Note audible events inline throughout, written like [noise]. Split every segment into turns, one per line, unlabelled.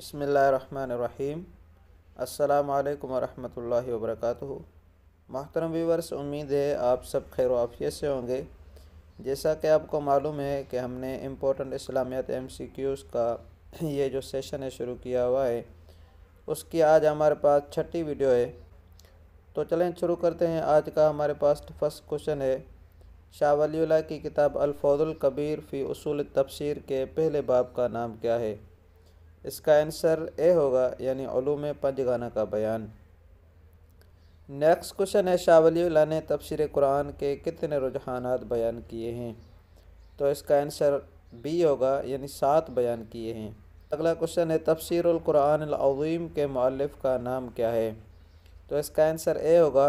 बसमीम् अल्लाम वरहमल work महतरम viewers उम्मीद है आप सब खैर वाफियत से होंगे जैसा कि आपको मालूम है कि हमने इम्पोर्टेंट इस्लामियात एम सी क्यूज़ का ये जो सेशन है शुरू किया हुआ है उसकी आज हमारे पास छठी वीडियो है तो चलें शुरू करते हैं आज का हमारे पास फर्स्ट क्वेश्चन है शाह वली की किताब अलफौजुल कबीर फ़ी उसूल तफसीर के पहले बाब का नाम क्या है इसका आंसर ए होगा यानी ूम पंजगाना का बयान नेक्स्ट क्वेश्चन है शावली ने तबसर कुरान के कितने रुझान बयान किए हैं तो इसका आंसर बी होगा यानी सात बयान किए हैं अगला क्वेश्चन है तफसरकुरानवीम के मौलफ का नाम क्या है तो इसका आंसर ए होगा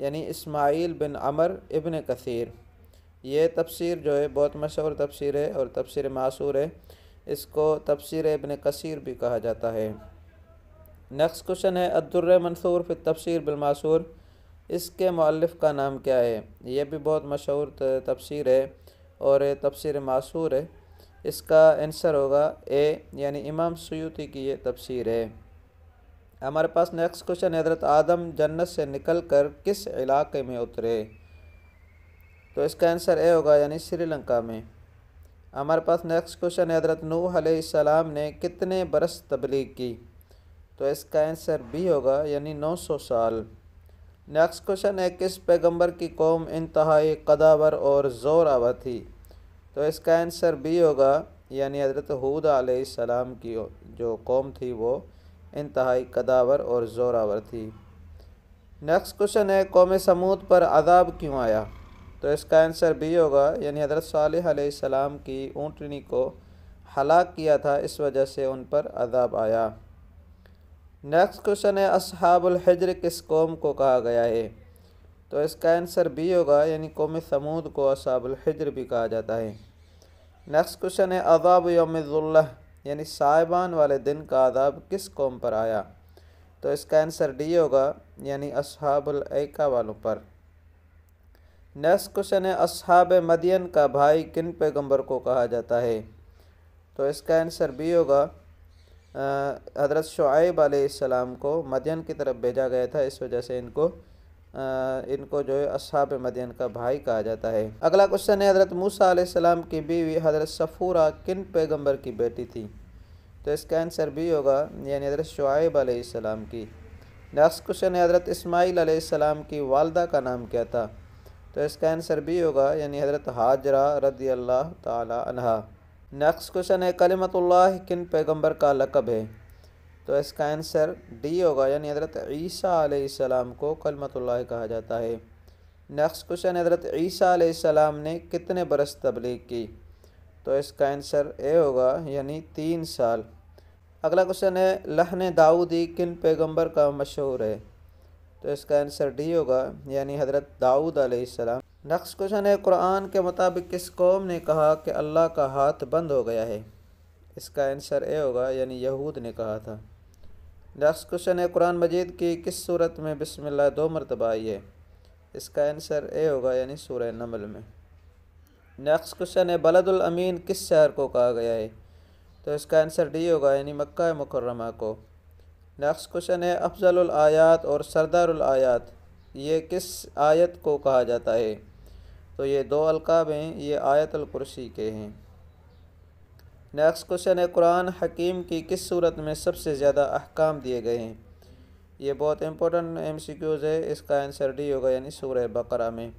यानी इस्माइल बिन अमर इबन कसीर ये तफसर जो है बहुत मशहूर तफसर है और तबसर मासूर है इसको तबसर इबन कसर भी कहा जाता है नेक्स्ट क्वेश्चन है अद्दुर मंसूर फिर तबसर बिलमासूर इसके मौलफ़ का नाम क्या है यह भी बहुत मशहूर तबसर है और तबसर मासूर है इसका आंसर होगा ए यानी इमाम सयूती की ये तबसर है हमारे पास नेक्स्ट क्वेश्चन हजरत आदम जन्नत से निकल कर किस इलाके में उतरे तो इसका आंसर ए होगा यानी श्रीलंका में हमारे पास नेक्स्ट क्वेश्चन है हज़रत नूह सलाम ने कितने बरस तबलीग की तो इसका आंसर बी होगा यानी 900 साल नेक्स्ट क्वेश्चन है किस पैगंबर की कौम इंतहाई कदावर और ज़ोर आवा थी तो इसका आंसर बी होगा यानी हज़रत हूद सलाम की जो कौम थी वो इंतहाई कदावर और ज़ोरावर थी नेक्स्ट क्वेश्चन है कौम समूद पर आदाब क्यों आया तो इसका आंसर बी होगा यानी हज़रत सलाम की ऊँटनी को हलाक किया था इस वजह से उन पर अदाब आया नेक्स्ट क्वेश्चन है असहाबुल हजर किस कौम को कहा गया है तो इसका आंसर बी होगा यानी कौम समूद को असहाबुल हजर भी कहा जाता है नेक्स्ट क्वेश्चन है अदाब योमजुल्ला यानी साहिबान वाले दिन का अदाब किस कौम पर आया तो इसका आंसर डी होगा यानी असहाबुल ऐका वालों पर नेक्स्ट क्वेश्चन है असहाब मदियन का भाई किन पैगंबर को कहा जाता है तो इसका आंसर बी होगा हज़रत शुआब आसमाम को मदियन की तरफ भेजा गया था इस वजह से इनको आ, इनको जो है असहाब मदियन का भाई कहा जाता है अगला क्वेश्चन है हज़रत मूसा आसमाम की बीवी हज़रत सफ़ूरा किन पैगंबर की बेटी थी तो इसका आंसर बी होगा यानी हज़रत शुआब आसमाम की नेक्स्ट क्वेश्चन है हज़रत इसमाईल आसमाम की वालदा का नाम क्या था तो इसका आंसर भी होगा यानी हज़रत हाजरा रदी अल्लाह तहा नेक्स्ट क्वेश्चन है कलमतुल्ला किन पैगम्बर का लकब है तो इसका आंसर डी होगा यानी हज़रत ईसा आसमाम को कलमतुल्ला कहा जाता है नेक्स्ट क्वेश्चन हज़रत ईसा आसमाम ने कितने बरस तबलीग की तो इसका आंसर ए होगा यानी तीन साल अगला क्वेश्चन है लहन दाऊदी किन पैगंबर का मशहूर है तो इसका आंसर डी होगा यानी हज़रत दाऊद आसमाम नेक्स्ट क्वेश्चन है कुरान के मुताबिक किस कौम ने कहा कि अल्लाह का हाथ बंद हो गया है इसका आंसर ए होगा यानी यहूद ने कहा था नेक्स्ट क्वेश्चन है कुरान मजीद की किस सूरत में बिस्मिल्लाह दो मरतबा आई है इसका आंसर ए होगा यानी सूर नमल में नेक्स्ट क्वेश्चन है बलदुलमीन अमीन किस शहर को कहा गया है तो इसका आंसर डी होगा यानी मक्का मुकर्रमा को नेक्स्ट क्वेश्चन है अफजल आयात और सरदार आयात ये किस आयत को कहा जाता है तो ये दो अलकाब हैं ये आयतल कुर्सी के हैं नेक्स्ट क्वेश्चन है कुरान हकीम की किस सूरत में सबसे ज़्यादा अहकाम दिए गए हैं ये बहुत इंपॉर्टेंट एम सी क्यूज़ है इसका आंसर डी होगा यानी सूर्य बकरा में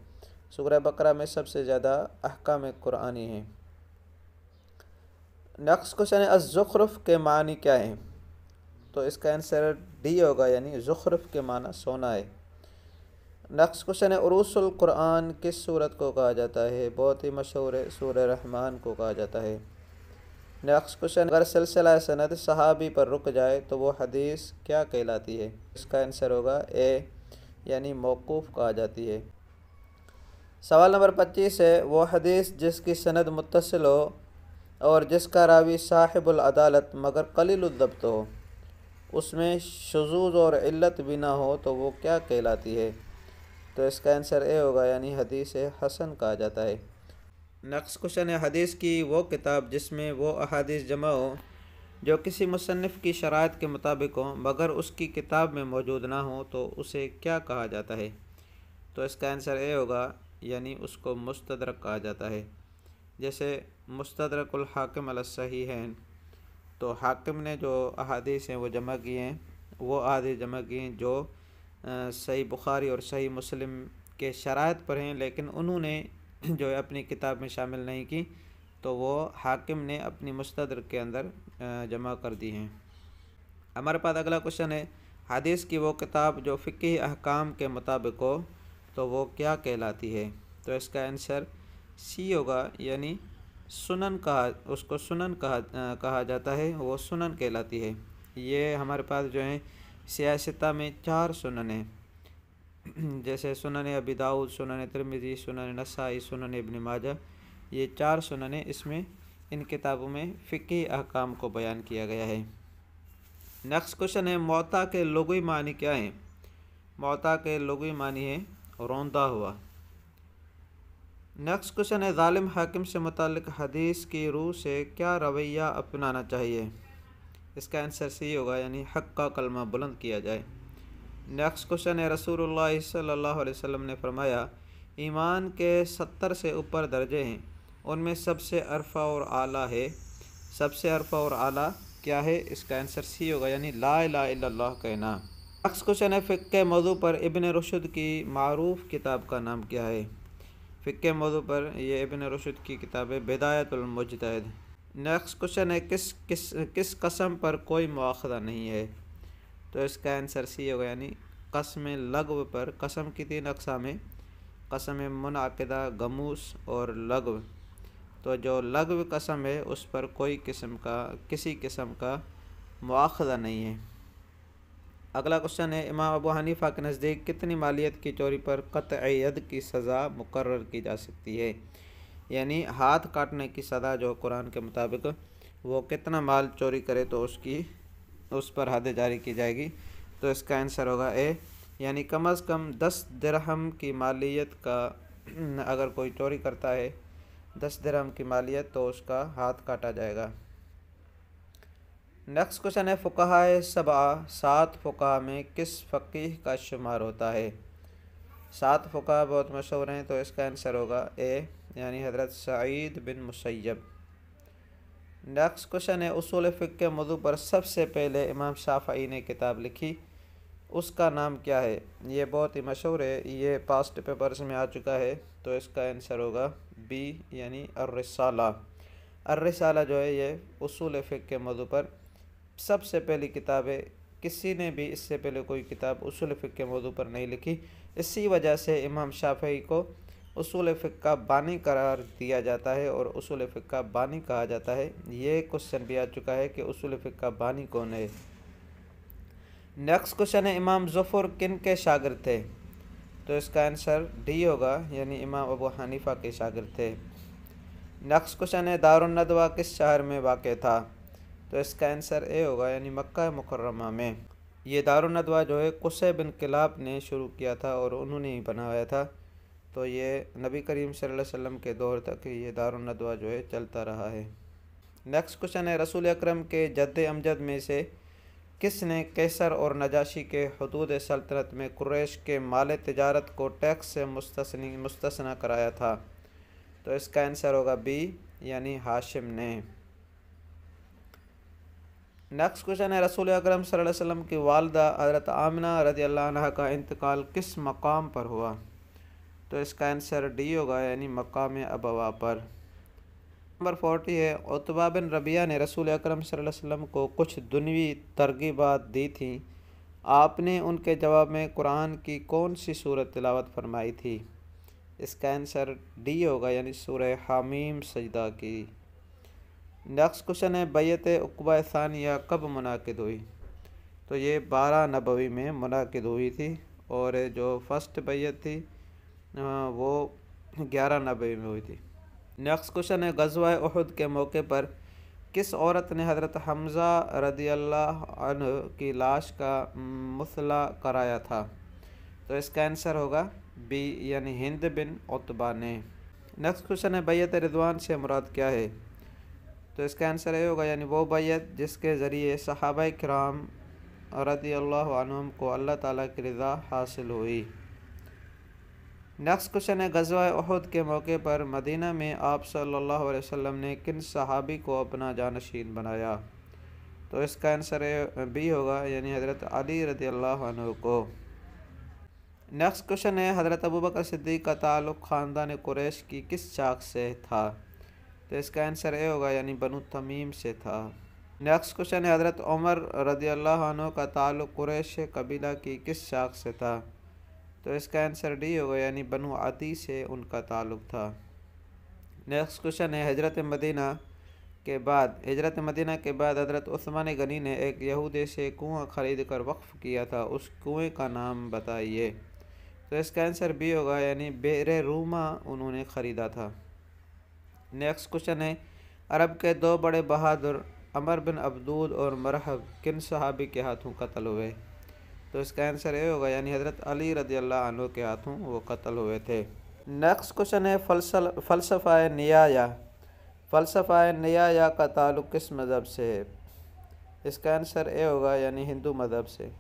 सूर्य बकरा में सबसे ज़्यादा अहकाम कुरानी हैं नेक्स्ट क्वेश्चन है अजुखरफ के मानी क्या हैं तो इसका आंसर डी होगा यानी ज़ुखरफ के माना सोना है नेक्स्ट क्वेश्चन है अरूसल कुरान किस सूरत को कहा जाता है बहुत ही मशहूर है सूर रहमान को कहा जाता है नेक्स्ट क्वेश्चन अगर सिलसिला सनत सहाबी पर रुक जाए तो वो हदीस क्या कहलाती है इसका आंसर होगा ए यानी मौकूफ़ कहा जाती है सवाल नंबर पच्चीस है वो हदीस जिसकी सनद मुतसिल हो और जिसका रावी साहिबुल अदालत मगर कलीलुद्दब्त हो उसमें शजूज़ और इल्लत भी ना हो तो वो क्या कहलाती है तो इसका आंसर ए होगा यानी हदीस हसन कहा जाता है नक्स है हदीस की वो किताब जिसमें वो अहादीस जमा हो जो किसी मुसनफ़ की शरात के मुताबिक हो मगर उसकी किताब में मौजूद ना हो तो उसे क्या कहा जाता है तो इसका आंसर ए होगा यानी उसको मुस्तरक कहा जाता है जैसे मुस्तरकुल हाकिम अलसही हैं तो हाकिम ने जो अहादीस हैं वो जमा किए हैं वो अहादीस जमा किए हैं जो सही बुखारी और सही मुस्लिम के शरात पर हैं लेकिन उन्होंने [clears throat] जो है अपनी किताब में शामिल नहीं की तो वो हाकिम ने अपनी मुस्तर के अंदर जमा कर दी हैं हमारे पास अगला क्वेश्चन है हदीस की वो किताब जो फ़िकी अहकाम के मुताबिक हो तो वो क्या कहलाती है तो इसका आंसर सी होगा यानी सुनन कहा उसको सुनन कहा कहा जाता है वो सुनन कहलाती है ये हमारे पास जो है सियासता में चार सुनन हैं जैसे सुनन अबी दाऊद सुनन तिरमिजी सुनन नसाई सुनन इबन माजा ये चार सुनन इसमें इन किताबों में फ़िकी अहकाम को बयान किया गया है नेक्स्ट क्वेश्चन है मौता के लोगोई मानी क्या हैं मौता के लोगोई मानी है रौंदा हुआ नेक्स्ट क्वेश्चन है ालिम हाकिम से मुतल हदीस की रूह से क्या रवैया अपनाना चाहिए इसका आंसर सही होगा यानी हक का कलमा बुलंद किया जाए नेक्स्ट क्वेश्चन है रसूल सल्ला वसम ने फरमाया ईमान के सत्तर से ऊपर दर्जे हैं उनमें सबसे अरफा और आला है सबसे अरफा और आला क्या है इसका आंसर सी होगा यानी ला ला कहना नेक्स्ट क्वेश्चन है फ़िक मौजू पर इबन रशद की मरूफ़ किताब का नाम क्या है फ़िक्के मौजू पर यह इबन रशद की किताब बेदायतुलमजतद नेक्स्ट क्वेश्चन है किस किस किस कसम पर कोई मुआदा नहीं है तो इसका आंसर सी होगा यानी कसम लगव पर कसम की तीन है कसम मुनदा गमूस और लगव तो जो लगव कसम है उस पर कोई किस्म का किसी किस्म का मुआदा नहीं है अगला क्वेश्चन है इमाम अबू हनीफा के नज़दीक कितनी मालियत की चोरी पर कतयद की सज़ा मुकर की जा सकती है यानी हाथ काटने की सज़ा जो कुरान के मुताबिक वो कितना माल चोरी करे तो उसकी उस पर हद जारी की जाएगी तो इसका आंसर होगा ए यानी कम अज़ कम दस दरहम की मालियत का अगर कोई चोरी करता है दस दरहम की मालियत तो उसका हाथ काटा जाएगा नेक्स्ट क्वेश्चन है फ़ुकाह सबा सात फुका में किस फ़कीह का शुमार होता है सात फुका बहुत मशहूर हैं तो इसका आंसर होगा ए यानी हज़रत Saeed bin Musayyib next question है उसूल फ़िक के मधु पर सबसे पहले इमाम शाफई ने किताब लिखी उसका नाम क्या है ये बहुत ही मशहूर है ये पास्ट पेपर्स में आ चुका है तो इसका आंसर होगा बी यानी अर्रसाला अर्रसाला जो है ये उसूल फ़िक के मधु पर सबसे पहली किताब है किसी ने भी इससे पहले कोई किताब उसूल फ़िक के मौजू पर नहीं लिखी इसी वजह से इमाम शाफी को उसूल फ़िक का बानी करार दिया जाता है और उसूल फ़िक का बानी कहा जाता है ये क्वेश्चन भी आ चुका है कि उसूल फ़िक का बानी कौन है नेक्स्ट क्वेश्चन है इमाम ज़फ़र किन के शागिर थे तो इसका आंसर डी होगा यानी इमाम अबू हनीफा के शागिर थे नेक्स्ट क्वेश्चन है दारुलनदवा किस शहर में वाक़ था तो इसका आंसर ए होगा यानी मक्का मुकर्रमा में ये दारुनदवा जो है कुसै बिन किलाब ने शुरू किया था और उन्होंने ही बनाया था तो ये नबी करीम सल्लल्लाहु अलैहि वसल्लम के दौर तक ये दारुनदवा जो है चलता रहा है नेक्स्ट क्वेश्चन है रसूल अक्रम के जद अमजद में से किसने कैसर और नजाशी के हदूद सल्तनत में क्रैश के माल तजारत को टैक्स से मुस्तनी मुस्तना कराया था तो इसका आंसर होगा बी यानी हाशिम ने नेक्स्ट क्वेश्चन है रसूल अक्रम वसम की वालदा हज़रत आमना रज़ी अल्लाह का इंतकाल किस मकाम पर हुआ तो इसका आंसर डी होगा यानी मकाम अबवा पर नंबर फोर्टी है उतबा बिन रबिया ने रसूल अक्रम सल्लम को कुछ दुनवी तरगीबात दी थी आपने उनके जवाब में कुरान की कौन सी सूरत तिलावत फरमाई थी इसका आंसर डी होगा यानी सूर हामीम सजदा की नेक्स्ट क्वेश्चन है बैत उकबा सानिया कब मुनद हुई तो ये बारह नबवी में मुनद हुई थी और जो फर्स्ट बैत थी वो ग्यारह नबवी में हुई थी नेक्स्ट क्वेश्चन है गजवा उहद के मौके पर किस औरत ने हज़रत हमज़ा रदी अल्लाह की लाश का मसला कराया था तो इसका आंसर होगा बी यानी हिंद बिन उतबा ने नेक्स्ट क्वेश्चन है बैत रिजवान से मुराद क्या है तो इसका आंसर ये होगा यानी वो बैत जिसके ज़रिए सहाब कराम रदी अल्लाम को अल्लाह ताला की रज़ा हासिल हुई नेक्स्ट क्वेश्चन है गजवा अहद के मौके पर मदीना में आप सल्लल्लाहु अलैहि वसल्लम ने किन सहाबी को अपना जानशीन बनाया तो इसका आंसर बी होगा यानी हज़रत अली रदी अल्लाह को नेक्स्ट क्वेश्चन है हज़रत अबूबकर सिद्दीक का ताल्लुक़ ख़ानदान कुरैश की किस चाक से था तो इसका आंसर ए होगा यानी बनु तमीम से था नेक्स्ट क्वेश्चन है हज़रत उमर रदी अल्लाह का ताल्लुक कुरैश कबीला की किस शाख से था तो इसका आंसर डी होगा यानी बनु आदि से उनका ताल्लुक था नेक्स्ट क्वेश्चन है हजरत मदीना के बाद हजरत मदीना के बाद हजरत उस्मान गनी ने एक यहूदी से कुआं खरीद कर वक्फ़ किया था उस कुएं का नाम बताइए तो इसका आंसर बी होगा यानी बेर रूमा उन्होंने ख़रीदा था नेक्स्ट क्वेश्चन है अरब के दो बड़े बहादुर अमर बिन अब्दूद और मरहब किन सहाबी के हाथों कत्ल हुए तो इसका आंसर ये होगा यानी हज़रत अली रदी अल्लाह के हाथों वो कत्ल हुए थे नेक्स्ट क्वेश्चन है फलसल फ़लसफ़ा नियाया फ़लसफ़ा नियाया का ताल्लुक़ किस मज़हब से है इसका आंसर ए होगा यानी हिंदू मज़हब से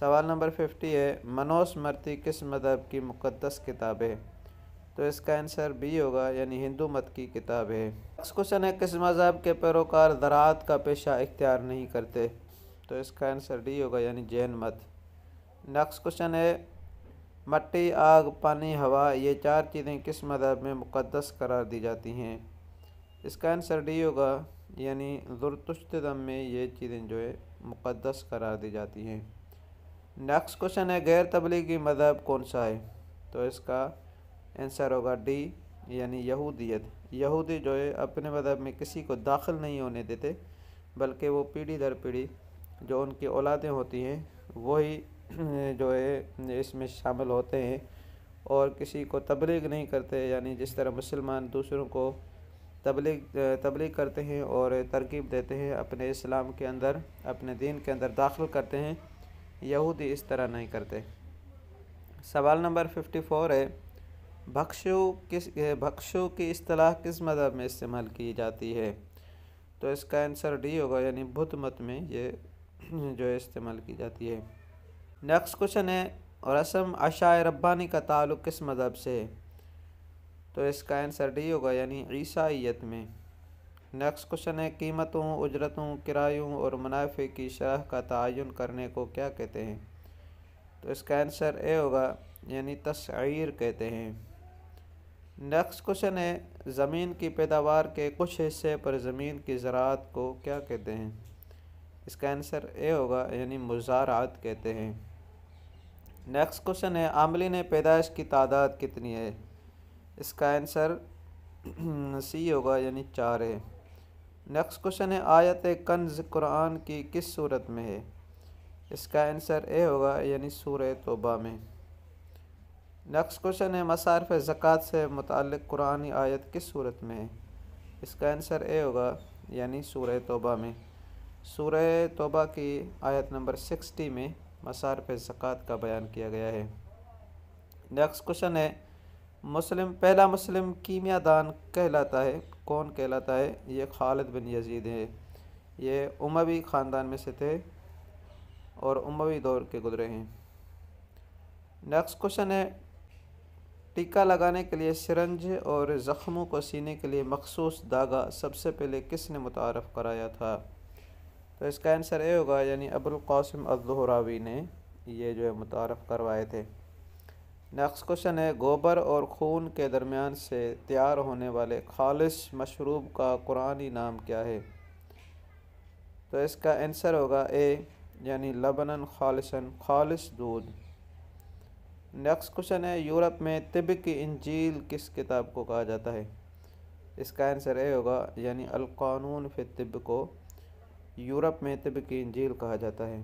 सवाल नंबर फिफ्टी है मरती किस मज़हब की मुक़दस किताब है तो इसका आंसर बी होगा यानी हिंदू मत की किताब है नेक्स्ट क्वेश्चन है किस मज़हब के पैरोकार ज़रात का पेशा इख्तियार नहीं करते तो इसका आंसर डी होगा यानी जैन मत नेक्स्ट क्वेश्चन है मट्टी आग पानी हवा ये चार चीज़ें किस मज़हब में मुक़दस करार दी जाती हैं इसका आंसर डी होगा यानी जुरतुश्तम में ये चीज़ें जो है मुक़दस करार दी जाती हैं नेक्स्ट क्वेश्चन है गैर तबलीगी मज़हब कौन सा है तो इसका आंसर होगा डी यानी यहूदियत यहूदी जो है अपने मदहब में किसी को दाखिल नहीं होने देते बल्कि वो पीढ़ी दर पीढ़ी जो उनकी औलादें होती हैं वही [clears throat] जो है इसमें शामिल होते हैं और किसी को तबलीग नहीं करते यानी जिस तरह मुसलमान दूसरों को तबलीग तबलीग करते हैं और तरकीब देते हैं अपने इस्लाम के अंदर अपने दीन के अंदर दाखिल करते हैं यहूदी इस तरह नहीं करते सवाल नंबर फिफ्टी फोर है बख्शो किस बख्शो की अतलाह किस मदहब में इस्तेमाल की जाती है तो इसका आंसर डी होगा यानी बुद्ध मत में ये जो है इस्तेमाल की जाती है नेक्स्ट क्वेश्चन है रसम अशाय रब्बानी का ताल्लुक़ किस मदहब से है तो इसका आंसर डी होगा यानी ईसाइत में नेक्स्ट क्वेश्चन है कीमतों उजरतों किरायों और मुनाफे की शरह का तयन करने को क्या कहते हैं तो इसका आंसर ए होगा यानी तस्र कहते हैं नेक्स्ट क्वेश्चन है ज़मीन की पैदावार के कुछ हिस्से पर ज़मीन की ज़रात को क्या कहते हैं इसका आंसर ए होगा यानी मुजारात कहते हैं नेक्स्ट क्वेश्चन है आमली ने पैदाइश की तादाद कितनी है इसका आंसर सी [clears throat] होगा यानी चार है नेक्स्ट क्वेश्चन है आयत कंज कुरान की किस सूरत में है इसका आंसर ए होगा यानी सूर तोबा में नेक्स्ट क्वेश्चन है मसारफ ज़क़़त से मुतल कुरानी आयत किस सूरत में है इसका आंसर ए होगा यानी सूर तोबा में सूर तोबा की आयत नंबर सिक्सटी में मसारफ ज़क़़त का बयान किया गया है नेक्स्ट क्वेश्चन है मुस्लिम पहला मुस्लिम कीमिया दान कहलाता है कौन कहलाता है ये खालिद बिन यजीद है ये उमवी ख़ानदान में से थे और उमवी दौर के गुजरे हैं नेक्स्ट क्वेश्चन है टीका लगाने के लिए सिरंज और ज़ख्मों को सीने के लिए मखसूस धागा सबसे पहले किसने मुतारफ़ कराया था तो इसका आंसर ए होगा यानी अबुलकासम अजहरावी ने ये जो है मुतारफ़ करवाए थे नेक्स्ट क्वेश्चन है गोबर और खून के दरमियान से तैयार होने वाले खालिश मशरूब का कुरानी नाम क्या है तो इसका आंसर होगा ए यानी लबनन खालिशन खालिश दूध नेक्स्ट क्वेश्चन है यूरोप में तिब की इंजील किस किताब को कहा जाता है इसका आंसर ए होगा यानी अलकानून फिर तिब को यूरोप में तिब की इंजील कहा जाता है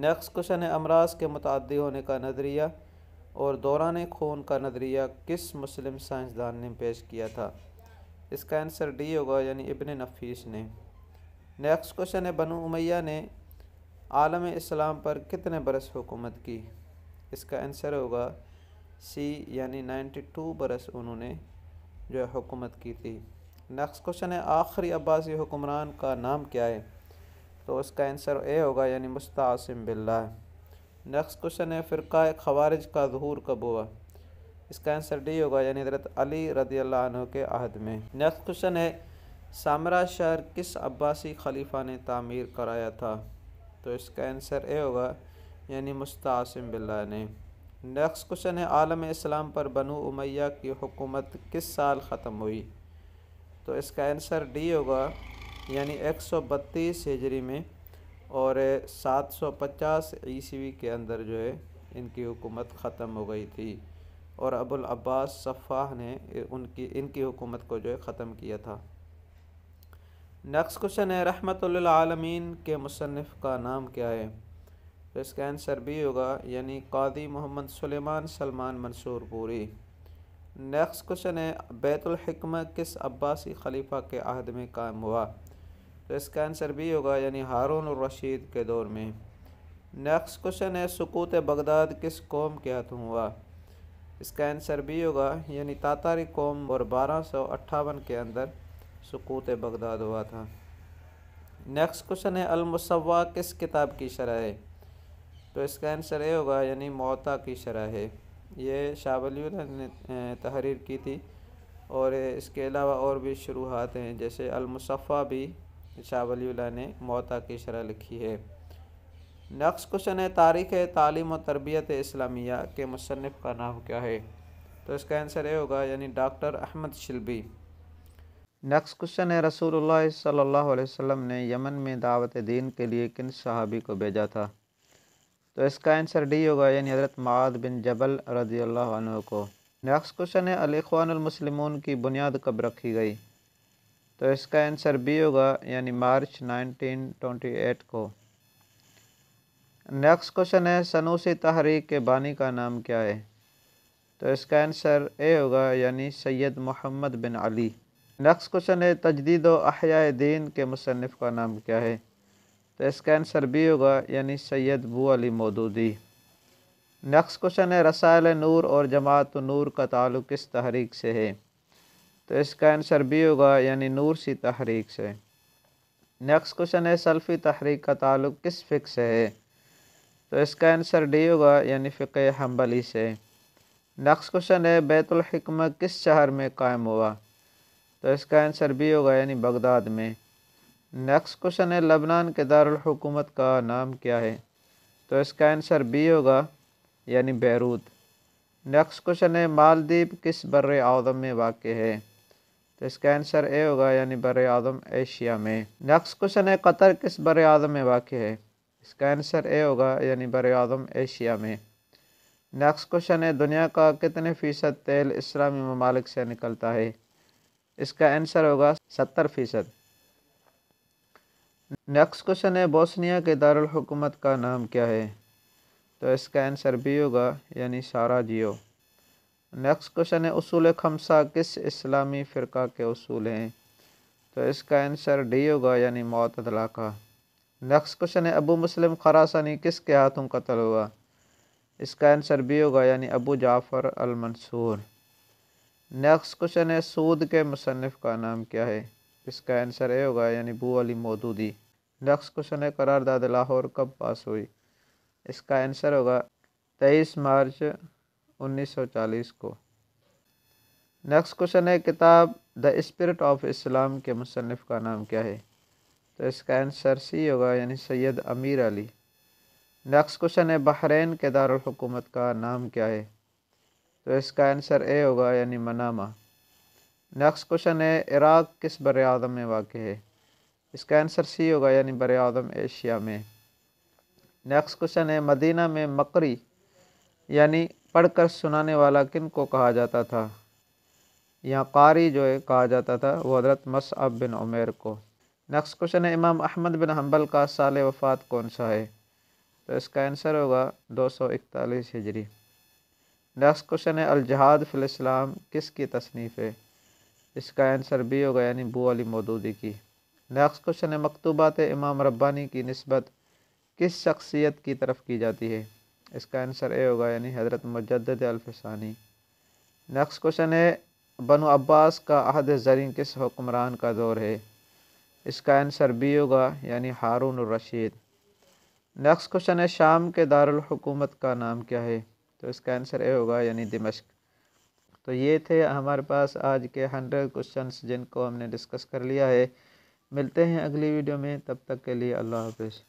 नेक्स्ट क्वेश्चन है अमराज के मुतद होने का नज़रिया और दौरान खून का नज़रिया किस मुस्लिम साइंसदान ने पेश किया था इसका आंसर डी होगा यानी इबन नफीस ने नेक्स्ट क्वेश्चन है बनो उमैया ने आलम इस्लाम पर कितने बरस हुकूमत की इसका आंसर होगा सी यानी 92 बरस उन्होंने जो है हुकूमत की थी नेक्स्ट क्वेश्चन है आखिरी अब्बासी हुक्मरान का नाम क्या है तो उसका आंसर ए होगा यानी मुस्तासिम बिल्ला नेक्स्ट क्वेश्चन है फ़िरका खवारिज का जहूर कब हुआ इसका आंसर डी होगा यानी हजरत अली रदी अल्लाह के अहद में नेक्स्ट क्वेश्चन है सामरा शहर किस अब्बासी खलीफा ने तामीर कराया था तो इसका आंसर ए होगा यानी मुस्तासिम बिल्ला ने नेक्स्ट क्वेश्चन है आलम इस्लाम पर बनु उमैया की हुकूमत किस साल ख़त्म हुई तो इसका आंसर डी होगा यानी एक सौ बत्तीस हिजरी में और सात सौ पचास ईस्वी के अंदर जो है इनकी हुकूमत ख़त्म हो गई थी और अबुल अब्बास सफ़ाह ने उनकी इनकी हुकूमत को जो है ख़त्म किया था नेक्स्ट क्वेश्चन है रहमत आलमीन के मुसनफ़ का नाम क्या है तो इसका आंसर भी होगा यानी कादी मोहम्मद सुलेमान सलमान मंसूर पूरी नेक्स्ट क्वेश्चन है बैतुलहकमा किस अब्बासी खलीफा के अहद में कायम हुआ तो इसका आंसर भी होगा यानी हारून और रशीद के दौर में नेक्स्ट क्वेश्चन है सकूत बगदाद किस कौम के हाथों हुआ इसका आंसर भी होगा यानी तातारी कौम और बारह सौ अट्ठावन के अंदर सकूत बगदाद हुआ था नेक्स्ट क्वेश्चन है अलमसवा किस किताब की शराह है तो इसका आंसर ये होगा यानी मौता की शरह है ये शाबली ने तहरीर की थी और इसके अलावा और भी शुरुआत हैं जैसे अलमुसफ़ा भी शाबली ने मौता की शरह लिखी है नक्स क्वेश्चन है तारीख़ तालीम और तरबियत इस्लामिया के मुसनफ़ का नाम क्या है तो इसका आंसर ये होगा यानी doctor Ahmad Shalaby next question है रसूल सल्ला वसम ने यमन में दावत दीन के लिए किन सहाबी को भेजा था तो इसका आंसर डी होगा यानी हज़रत माद बिन जबल रजी अल्लाह को नेक्स्ट क्वेश्चन है अलखवानमसलमून की बुनियाद कब रखी गई तो इसका आंसर बी होगा यानी मार्च 1928 को नेक्स्ट क्वेश्चन है सनूसी तहरीक के बानी का नाम क्या है तो इसका आंसर ए होगा यानी Sayyid Muhammad bin Ali next question है तजदीद अहिया दीन के मुसनफ़ का नाम क्या है तो इसका आंसर बी होगा यानी सैयद बू अली मौदूदी नेक्स्ट क्वेश्चन है रसायल नूर और जमात नूर का ताल्लुक किस तहरीक से है तो इसका आंसर बी होगा यानी नूर सी तहरीक से नेक्स्ट क्वेश्चन है सल्फ़ी तहरीक का ताल्लुक किस फ़िक से है तो इसका आंसर डी होगा यानी फ़िक हम्बली से नेक्स्ट क्वेश्चन है बैतुलहकम किस शहर में कायम हुआ तो इसका आंसर बी होगा यानी बगदाद में नेक्स्ट क्वेश्चन है लबनान के दारकूमत का नाम क्या है तो इसका आंसर बी होगा यानी बैरूत नेक्स्ट क्वेश्चन है मालदीप किस बर आदम में वाक़ है तो इसका आंसर ए होगा यानी बर आदम एशिया में नेक्स्ट क्वेश्चन है कतर किस बर आदम में वाक़ है इसका आंसर ए होगा यानी बर आदम एशिया में नेक्स्ट क्वेश्चन है दुनिया का कितने फ़ीसद तेल इस्लामी ममालिक से निकलता है इसका आंसर होगा सत्तर फ़ीसद नेक्स्ट क्वेश्चन है बोस्निया के दारकूमत का नाम क्या है तो इसका आंसर भी होगा यानी सारा जियो नेक्स्ट क्वेश्चन है उसूल खमसा किस इस्लामी फ़िरका के असूल हैं तो इसका आंसर डी होगा यानी मौत अदला का नेक्स्ट क्वेश्चन है अबू मुस्लिम खरासानी किसके हाथों कत्ल हुआ इसका आंसर भी होगा यानी Abu Jafar al Mansur next question है सूद के मुसनफ़ का नाम क्या है इसका आंसर ए होगा यानी बू अली मौदूदी नेक्स्ट क्वेश्चन है करारदाद लाहौर कब पास हुई इसका आंसर होगा तेईस मार्च 1940 को नेक्स्ट क्वेश्चन है किताब द स्पिरिट ऑफ इस्लाम के मुसनफ़ का नाम क्या है तो इसका आंसर सी होगा यानी सैयद अमीर अली नेक्स्ट क्वेश्चन है बहरीन के दारकूमत का नाम क्या है तो इसका आंसर ए होगा यानी मनामा नेक्स्ट क्वेश्चन है इराक किस बर आदम में वाक़ है इसका आंसर सी होगा यानी बर आदम एशिया में नेक्स्ट क्वेश्चन है मदीना में मकरी यानी पढ़कर सुनाने वाला किन को कहा जाता था या कारी जो है कहा जाता था वो हज़रत मसअब बिन उमेर को नेक्स्ट क्वेश्चन है इमाम अहमद बिन हम्बल का साल वफ़ात कौन सा है तो इसका आंसर होगा दो सौ इकतालीस हिजरी नेक्स्ट क्वेश्चन है अलजहाद फिल किस की तसनीफ़ है इसका आंसर बी होगा यानी बू अली मौदूदी की नेक्स्ट क्वेश्चन है मकतूबात इमाम रब्बानी की नस्बत किस शख्सियत की तरफ की जाती है इसका आंसर ए होगा यानी हज़रत मजद अलफसानी नेक्स्ट क्वेश्चन है बनो अब्बास का अहद जरिन किस हुक्मरान का दौर है इसका आंसर बी होगा यानी हारून रशीद नेक्स्ट क्वेश्चन है शाम के दारुल हुकूमत का नाम क्या है तो इसका आंसर ए होगा यानी दिमश्क तो ये थे हमारे पास आज के हंड्रेड क्वेश्चंस जिनको हमने डिस्कस कर लिया है मिलते हैं अगली वीडियो में तब तक के लिए अल्लाह हाफिज़